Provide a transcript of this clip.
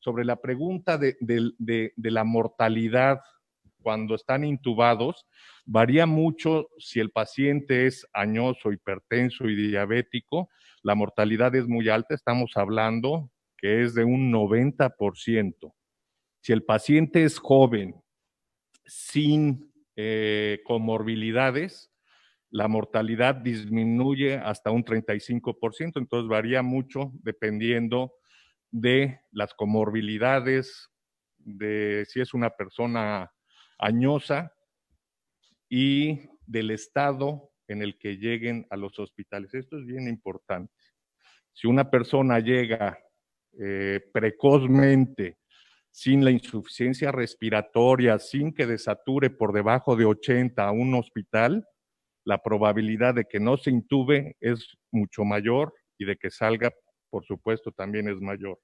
sobre la pregunta de, la mortalidad cuando están intubados, varía mucho si el paciente es añoso, hipertenso y diabético, la mortalidad es muy alta, estamos hablando que es de un 90%. Si el paciente es joven, sin eh, comorbilidades, la mortalidad disminuye hasta un 35%, entonces varía mucho dependiendo de las comorbilidades, de si es una persona añosa y del estado en el que lleguen a los hospitales. Esto es bien importante. Si una persona llega eh, precozmente, sin la insuficiencia respiratoria, sin que desature por debajo de 80 a un hospital, la probabilidad de que no se intube es mucho mayor y de que salga por supuesto, también es mayor.